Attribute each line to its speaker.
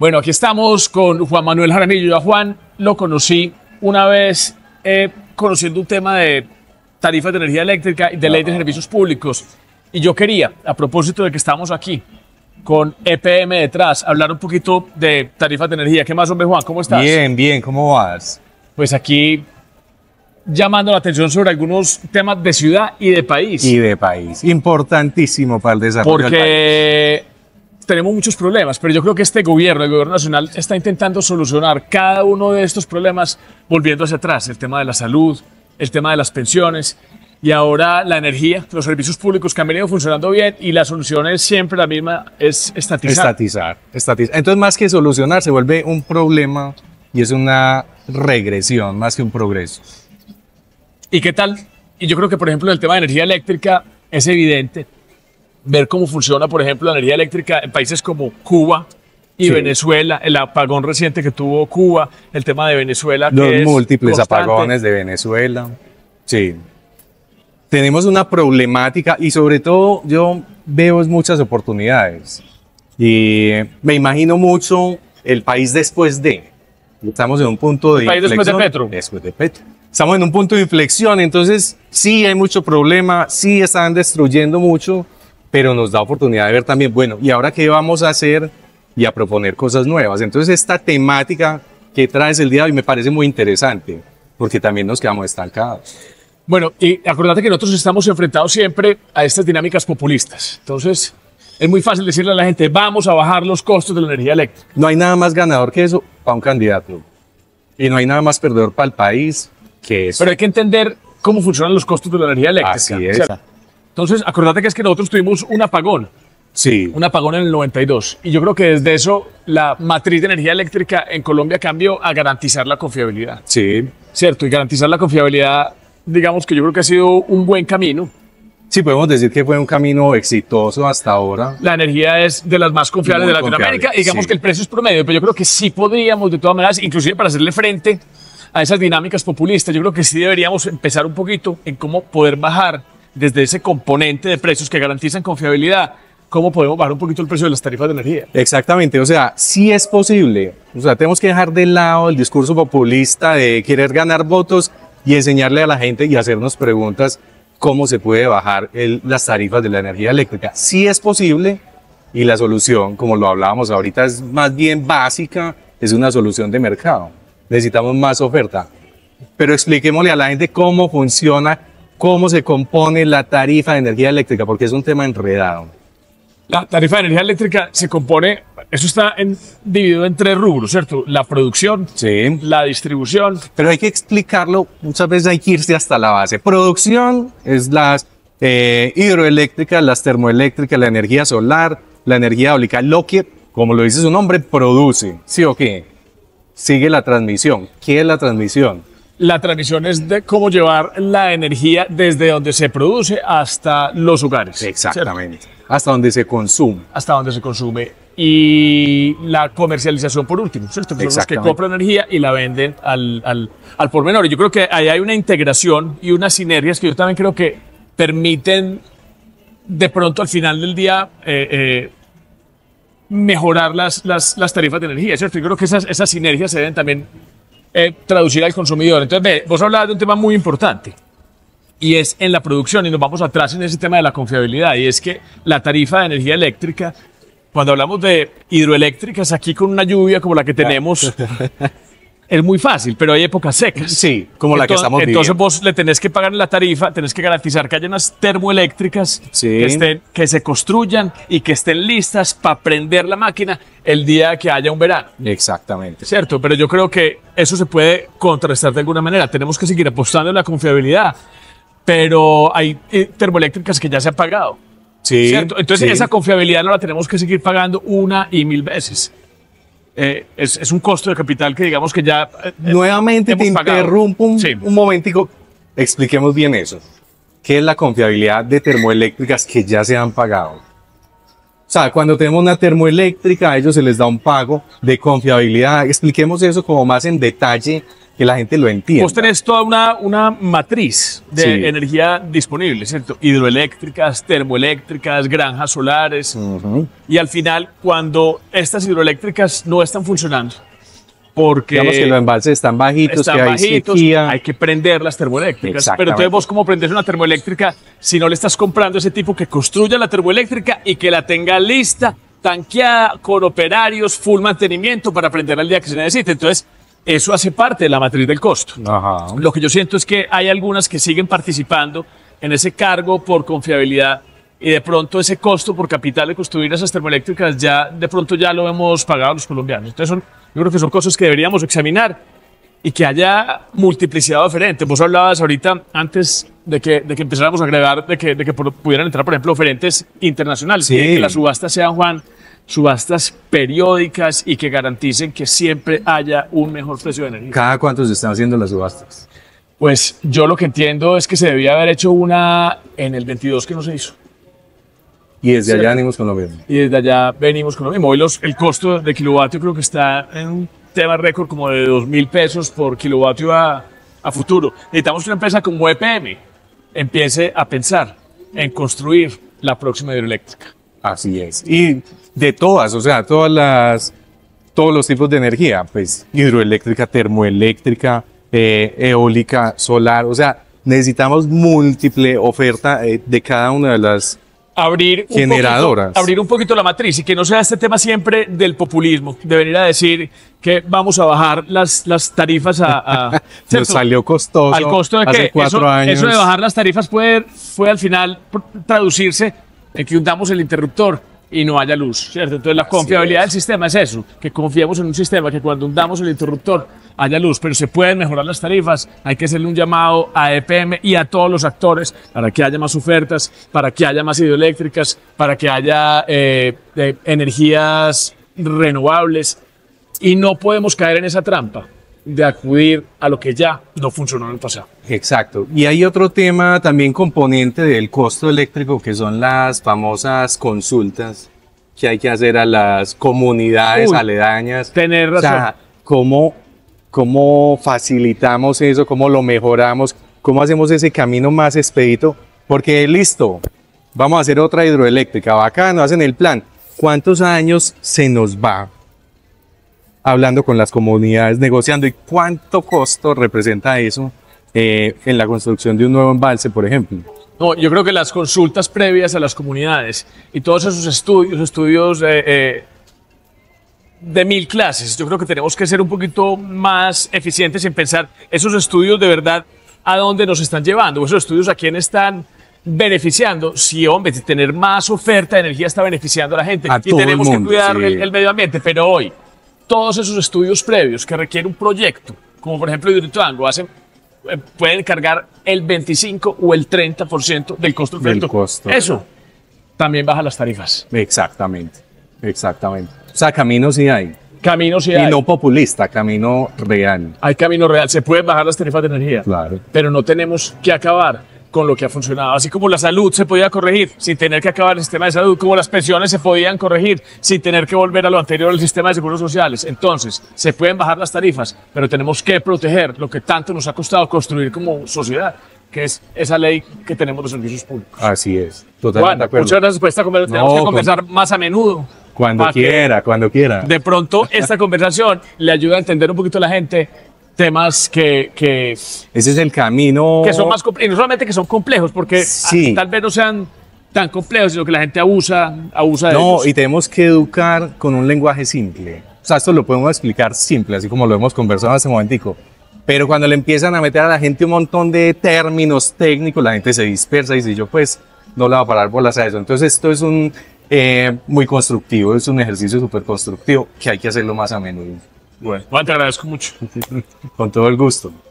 Speaker 1: Bueno, aquí estamos con Juan Manuel Jaramillo. Yo a Juan lo conocí una vez eh, conociendo un tema de tarifas de energía eléctrica y de ley de servicios públicos. Y yo quería, a propósito de que estamos aquí con EPM detrás, hablar un poquito de tarifas de energía. ¿Qué más, hombre, Juan? ¿Cómo estás? Bien,
Speaker 2: bien, ¿cómo vas? Pues aquí
Speaker 1: llamando la atención sobre algunos temas de ciudad y de país. Y de
Speaker 2: país, importantísimo para el desarrollo del
Speaker 1: país tenemos muchos problemas, pero yo creo que este gobierno, el gobierno nacional, está intentando solucionar cada uno de estos problemas volviendo hacia atrás. El tema de la salud, el tema de las pensiones y ahora la energía, los servicios públicos que han venido funcionando bien y la solución es siempre la misma, es estatizar.
Speaker 2: Estatizar, estatizar. Entonces, más que solucionar, se vuelve un problema y es una regresión más que un progreso.
Speaker 1: ¿Y qué tal? Y yo creo que, por ejemplo, el tema de energía eléctrica es evidente ver cómo funciona, por ejemplo, la energía eléctrica en países como Cuba, y Venezuela, el apagón reciente que tuvo Cuba, el tema de Venezuela. Los múltiples apagones
Speaker 2: de Venezuela. Sí. Tenemos una problemática y sobre todo yo veo muchas oportunidades. Y me imagino mucho el país después de. Estamos en un punto de... país después de Petro. Después de Petro. Estamos en un punto de inflexión, entonces sí hay mucho problema, sí están destruyendo mucho, pero nos da oportunidad de ver también, bueno, ¿y ahora qué vamos a hacer? Y a proponer cosas nuevas. Entonces esta temática que traes el día de hoy me parece muy interesante, porque también nos quedamos estancados.
Speaker 1: Bueno, y acordate que nosotros estamos enfrentados siempre a estas dinámicas
Speaker 2: populistas. Entonces, es muy fácil decirle a la gente, vamos a bajar los costos de la energía eléctrica. No hay nada más ganador que eso para un candidato. Y no hay nada más perdedor para el país que eso. Pero hay
Speaker 1: que entender cómo funcionan los costos de la energía eléctrica. Así
Speaker 2: es. Entonces, acordate que
Speaker 1: es que nosotros tuvimos un apagón. Sí. Un apagón en el 92. Y yo creo que desde eso la matriz de energía eléctrica en Colombia cambió a garantizar la confiabilidad. Sí. Cierto, y garantizar
Speaker 2: la confiabilidad, digamos
Speaker 1: que yo creo que ha sido un buen camino.
Speaker 2: Sí, podemos decir que fue un camino exitoso hasta ahora.
Speaker 1: La energía es de las más confiables de Latinoamérica. y digamos que el precio es promedio, pero yo creo que sí podríamos, de todas maneras, inclusive para hacerle frente a esas dinámicas populistas, yo creo que sí deberíamos empezar un poquito en cómo poder bajar desde ese componente de precios que garantizan confiabilidad, ¿cómo podemos bajar un poquito el precio de las tarifas de energía?
Speaker 2: Exactamente, o sea, sí es posible. O sea, tenemos que dejar de lado el discurso populista de querer ganar votos y enseñarle a la gente y hacernos preguntas cómo se puede bajar las tarifas de la energía eléctrica. Sí es posible y la solución, como lo hablábamos ahorita, es más bien básica, es una solución de mercado. Necesitamos más oferta. Pero expliquémosle a la gente cómo funciona cómo se compone la tarifa de energía eléctrica, porque es un tema enredado. La tarifa de energía eléctrica se compone, eso está dividido en tres rubros, ¿cierto? La producción, la distribución. Pero hay que explicarlo, muchas veces hay que irse hasta la base. Producción es las eh, hidroeléctricas, las termoeléctricas, la energía solar, la energía eólica, lo que, como lo dice su nombre, produce, ¿sí o qué? Sigue la transmisión. ¿Qué es la transmisión?
Speaker 1: la transmisión es de cómo llevar la energía desde donde se produce hasta los hogares. Exactamente.
Speaker 2: Hasta donde se consume. Hasta
Speaker 1: donde se consume. Y la comercialización por último, ¿cierto? Que son los que compran energía y la venden al, al, al por menor. yo creo que ahí hay una integración y unas sinergias que yo también creo que permiten de pronto al final del día eh, eh, mejorar las, las, las, tarifas de energía, ¿cierto? Yo creo que esas, esas sinergias se deben también eh, traducir al consumidor. Entonces, ve, vos hablabas de un tema muy importante y es en la producción, y nos vamos atrás en ese tema de la confiabilidad, y es que la tarifa de energía eléctrica, cuando hablamos de hidroeléctricas, aquí con una lluvia como la que tenemos, es muy fácil, pero hay épocas secas. Sí, como la que estamos viviendo. Entonces vos le tenés que pagar la tarifa, tenés que garantizar que haya unas termoeléctricas sí. que, se construyan y que estén listas para prender la máquina el día que haya un verano.
Speaker 2: Exactamente.
Speaker 1: Cierto, pero yo creo que eso se puede contrarrestar de alguna manera. Tenemos que seguir apostando en la confiabilidad, pero hay eh, termoeléctricas que ya se han pagado.
Speaker 2: Sí, Entonces esa
Speaker 1: confiabilidad no la tenemos que seguir pagando una y mil veces.
Speaker 2: Eh, es, es, un costo de capital que digamos que ya... Eh, Nuevamente te interrumpo un, un momentico. Expliquemos bien eso. ¿Qué es la confiabilidad de termoeléctricas que ya se han pagado? O sea, cuando tenemos una termoeléctrica, a ellos se les da un pago de confiabilidad. Expliquemos eso como más en detalle, que la gente lo entienda. Vos
Speaker 1: tenés toda una, una matriz de energía disponible, ¿cierto? Hidroeléctricas, termoeléctricas, granjas solares. Y al final, cuando estas hidroeléctricas no están funcionando,
Speaker 2: porque los embalses están bajitos, que hay Hay que
Speaker 1: prender las termoeléctricas. Pero entonces vos cómo prendes una termoeléctrica si no le estás comprando a ese tipo que construya la termoeléctrica y que la tenga lista, tanqueada, con operarios, full mantenimiento para prender al día que se necesite. Entonces, eso hace parte de la matriz del costo. Lo que yo siento es que hay algunas que siguen participando en ese cargo por confiabilidad y de pronto ese costo por capital de construir esas termoeléctricas ya de pronto ya lo hemos pagado los colombianos. Entonces son, yo creo que son cosas que deberíamos examinar y que haya multiplicidad oferentes. Vos hablabas ahorita antes de que, de que empezáramos a agregar, de que, de que pudieran entrar, por ejemplo, oferentes internacionales, sí. que, que las subastas sean, Juan, subastas periódicas y que garanticen que siempre haya un mejor precio de energía.
Speaker 2: ¿Cada cuánto se están haciendo las subastas? Pues
Speaker 1: yo lo que entiendo es que se debía haber hecho una en el 22 que no se hizo.
Speaker 2: Y desde allá venimos con lo mismo.
Speaker 1: Y desde allá venimos con lo mismo. Hoy el costo de kilovatio creo que está en un tema récord como de 2 mil pesos por kilovatio a, a futuro. Necesitamos que una empresa como EPM empiece a pensar en construir la
Speaker 2: próxima hidroeléctrica. Así es. Y de todas, o sea, todas las, todos los tipos de energía, pues hidroeléctrica, termoeléctrica, eh, eólica, solar, o sea, necesitamos múltiple oferta eh, de cada una de las
Speaker 1: abrir un generadoras. Poquito, abrir un poquito la matriz y que no sea este tema siempre del populismo, de venir a decir que vamos a bajar las, las tarifas a... a salió costoso. Al costo de hace que cuatro eso, años. eso de bajar las tarifas puede, fue al final traducirse en que hundamos el interruptor y no haya luz, ¿cierto? Entonces la confiabilidad del sistema es eso, que confiemos en un sistema que cuando hundamos el interruptor haya luz, pero se pueden mejorar las tarifas, hay que hacerle un llamado a EPM y a todos los actores para que haya más ofertas, para que haya más hidroeléctricas, para que haya eh, eh, energías renovables y no podemos caer en esa trampa de acudir a lo que ya no funcionó en el pasado.
Speaker 2: Exacto. Y hay otro tema también componente del costo eléctrico que son las famosas consultas que hay que hacer a las comunidades aledañas. Tener razón. O cómo ¿Cómo facilitamos eso? ¿Cómo lo mejoramos? ¿Cómo hacemos ese camino más expedito? Porque listo, vamos a hacer otra hidroeléctrica, acá nos hacen el plan. ¿Cuántos años se nos va hablando con las comunidades, negociando y cuánto costo representa eso eh, en la construcción de un nuevo embalse, por ejemplo.
Speaker 1: No, yo creo que las consultas previas a las comunidades y todos esos estudios, estudios eh, eh, de mil clases. Yo creo que tenemos que ser un poquito más eficientes en pensar esos estudios de verdad a dónde nos están llevando, esos estudios a quién están beneficiando. Sí, hombre, tener más oferta de energía está beneficiando a la gente y tenemos que cuidar el, medio ambiente, pero hoy todos esos estudios previos que requieren un proyecto, como por ejemplo Hidroituango, hacen eh, pueden cargar el 25 o el 30% del costo del
Speaker 2: costo. Eso también baja las tarifas. Exactamente. Exactamente. O sea, camino sí hay. Camino sí hay. Y no populista, camino real. Hay camino real. Se pueden bajar las tarifas de energía. Claro.
Speaker 1: Pero no tenemos que acabar con lo que ha funcionado. Así como la salud se podía corregir sin tener que acabar el sistema de salud, como las pensiones se podían corregir sin tener que volver a lo anterior al sistema de seguros sociales. Entonces, se pueden bajar las tarifas, pero tenemos que proteger lo que tanto nos ha costado construir como sociedad, que es esa ley que tenemos los servicios públicos.
Speaker 2: Así es, totalmente de acuerdo. Muchas
Speaker 1: gracias por esta conversación. tenemos que conversar más a menudo.
Speaker 2: Cuando quiera, cuando quiera.
Speaker 1: De pronto, esta conversación le ayuda a entender un poquito a la gente temas que, ese es
Speaker 2: el camino que son más
Speaker 1: y no solamente que son complejos porque tal vez no sean tan complejos sino que la gente abusa abusa de no y
Speaker 2: tenemos que educar con un lenguaje simple o sea esto lo podemos explicar simple así como lo hemos conversado hace momentico pero cuando le empiezan a meter a la gente un montón de términos técnicos la gente se dispersa y dice yo pues no la va a parar por las eso entonces esto es un eh, muy constructivo, es un ejercicio súper constructivo que hay que hacerlo más a menudo. Bueno,
Speaker 1: te agradezco mucho.
Speaker 2: Con todo el gusto.